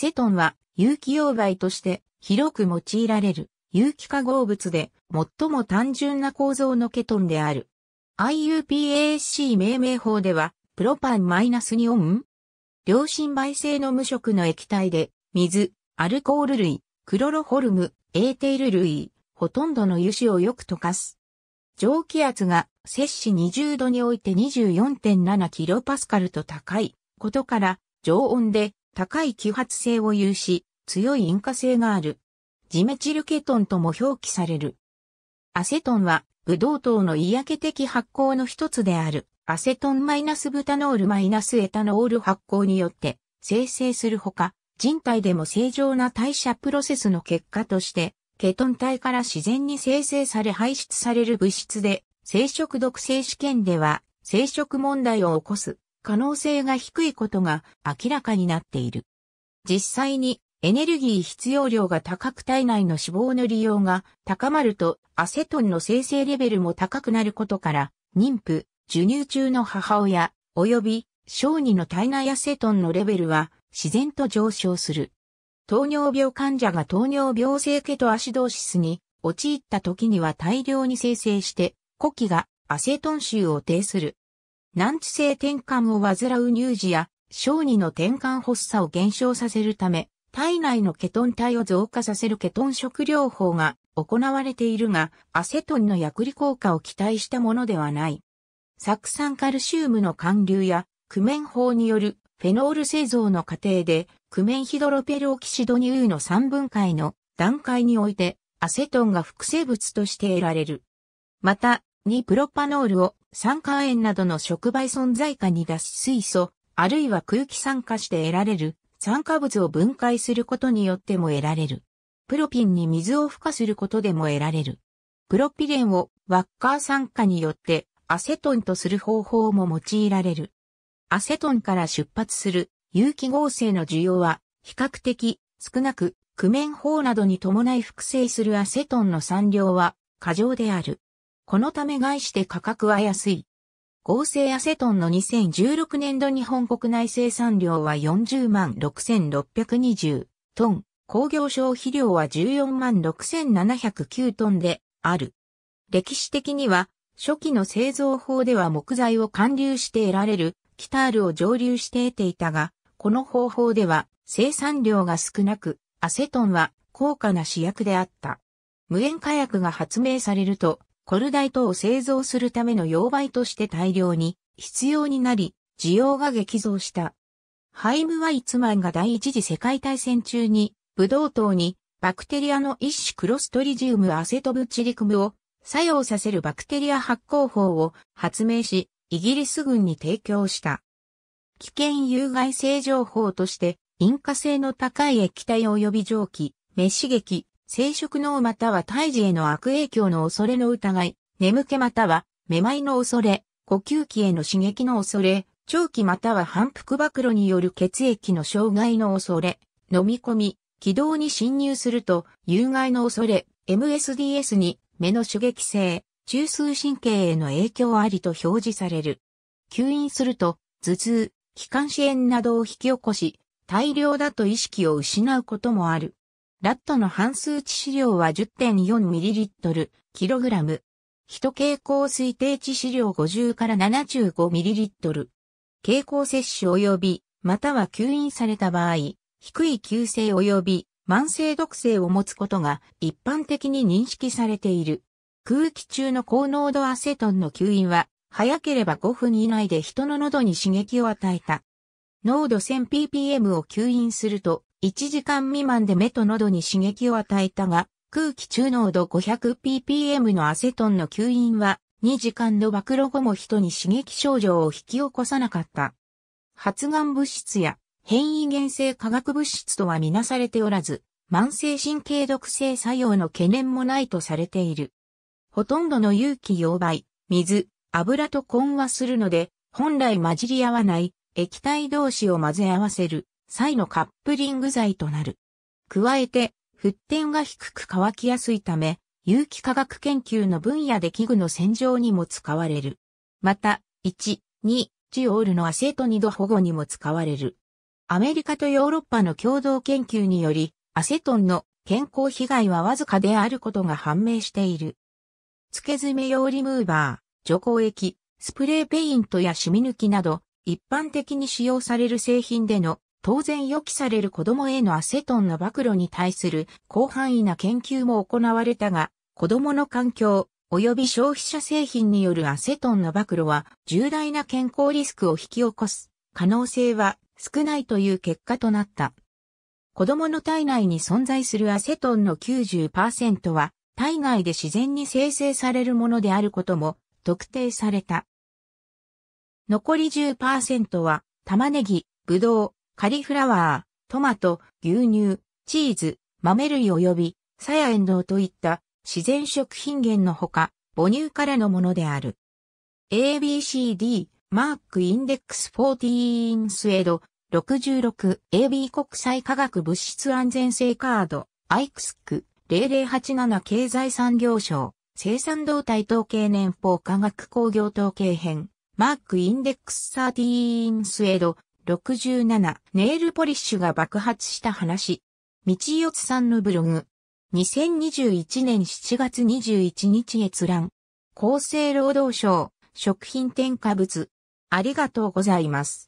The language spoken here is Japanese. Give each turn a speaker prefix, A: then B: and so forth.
A: セトンは有機溶媒として広く用いられる有機化合物で最も単純な構造のケトンである。IUPAC 命名法ではプロパンマイナス -2 オン良心媒性の無色の液体で水、アルコール類、クロロホルム、エーテール類、ほとんどの油脂をよく溶かす。蒸気圧が摂氏20度において 24.7kPa と高いことから常温で高い揮発性を有し、強い引火性がある。ジメチルケトンとも表記される。アセトンは、ブドウ糖の嫌気的発酵の一つである、アセトンマイナスブタノールマイナスエタノール発酵によって生成するほか、人体でも正常な代謝プロセスの結果として、ケトン体から自然に生成され排出される物質で、生殖毒性試験では、生殖問題を起こす可能性が低いことが明らかになっている。実際にエネルギー必要量が高く体内の脂肪の利用が高まるとアセトンの生成レベルも高くなることから妊婦、授乳中の母親、及び小児の体内アセトンのレベルは自然と上昇する。糖尿病患者が糖尿病性ケトアシドーシスに陥った時には大量に生成して呼気がアセトン臭を呈する。難治性転換を患う乳児や小児の転換発作を減少させるため、体内のケトン体を増加させるケトン食療法が行われているが、アセトンの薬理効果を期待したものではない。酢酸カルシウムの還流や、クメン法によるフェノール製造の過程で、クメンヒドロペルオキシドニウの3分解の段階において、アセトンが副製物として得られる。また、2プロパノールを酸化塩などの触媒存在下に出す水素、あるいは空気酸化して得られる酸化物を分解することによっても得られる。プロピンに水を付加することでも得られる。プロピレンをワッカー酸化によってアセトンとする方法も用いられる。アセトンから出発する有機合成の需要は比較的少なく、苦面法などに伴い複製するアセトンの産量は過剰である。このため外して価格は安い。合成アセトンの2016年度日本国内生産量は40万6620トン、工業消費量は14万6709トンである。歴史的には初期の製造法では木材を貫流して得られるキタールを蒸留して得ていたが、この方法では生産量が少なく、アセトンは高価な主役であった。無塩火薬が発明されると、コルダイトを製造するための溶媒として大量に必要になり、需要が激増した。ハイム・ワイツマンが第一次世界大戦中に、ブドウ糖にバクテリアの一種クロストリジウムアセトブチリクムを作用させるバクテリア発酵法を発明し、イギリス軍に提供した。危険有害性情報として、引火性の高い液体及び蒸気、メ刺激、生殖脳または胎児への悪影響の恐れの疑い、眠気または、めまいの恐れ、呼吸器への刺激の恐れ、長期または反復暴露による血液の障害の恐れ、飲み込み、軌道に侵入すると、有害の恐れ、MSDS に、目の刺激性、中枢神経への影響ありと表示される。吸引すると、頭痛、気管支炎などを引き起こし、大量だと意識を失うこともある。ラットの半数値資料は 10.4ml/kg。人蛍光推定値資料50から 75ml。蛍光摂取及び、または吸引された場合、低い急性及び慢性毒性を持つことが一般的に認識されている。空気中の高濃度アセトンの吸引は、早ければ5分以内で人の喉に刺激を与えた。濃度 1000ppm を吸引すると、1時間未満で目と喉に刺激を与えたが、空気中濃度 500ppm のアセトンの吸引は、2時間の暴露後も人に刺激症状を引き起こさなかった。発がん物質や変異原性化学物質とはみなされておらず、慢性神経毒性作用の懸念もないとされている。ほとんどの有機溶媒、水、油と混和するので、本来混じり合わない液体同士を混ぜ合わせる際のカップリング剤となる。加えて、沸点が低く乾きやすいため、有機化学研究の分野で器具の洗浄にも使われる。また、1、2、ジオールのアセトニド保護にも使われる。アメリカとヨーロッパの共同研究により、アセトンの健康被害はわずかであることが判明している。付け爪用リムーバー、除光液、スプレーペイントや染み抜きなど、一般的に使用される製品での当然予期される子供へのアセトンの暴露に対する広範囲な研究も行われたが、子供の環境及び消費者製品によるアセトンの暴露は重大な健康リスクを引き起こす可能性は少ないという結果となった。子供の体内に存在するアセトンの90%は体外で自然に生成されるものであることも特定された。残り10%は玉ねぎ、ぶどう、カリフラワー、トマト、牛乳、チーズ、豆類及び、サヤエンドウといった自然食品源のほか、母乳からのものである。ABCD、マークインデックス14スエード、66、AB 国際科学物質安全性カード、アイクスク、0087経済産業省、生産動態統計年報科学工業統計編、マークインデックス13スエェード、67ネイルポリッシュが爆発した話。道四さんのブログ。2021年7月21日閲覧。厚生労働省、食品添加物。ありがとうございます。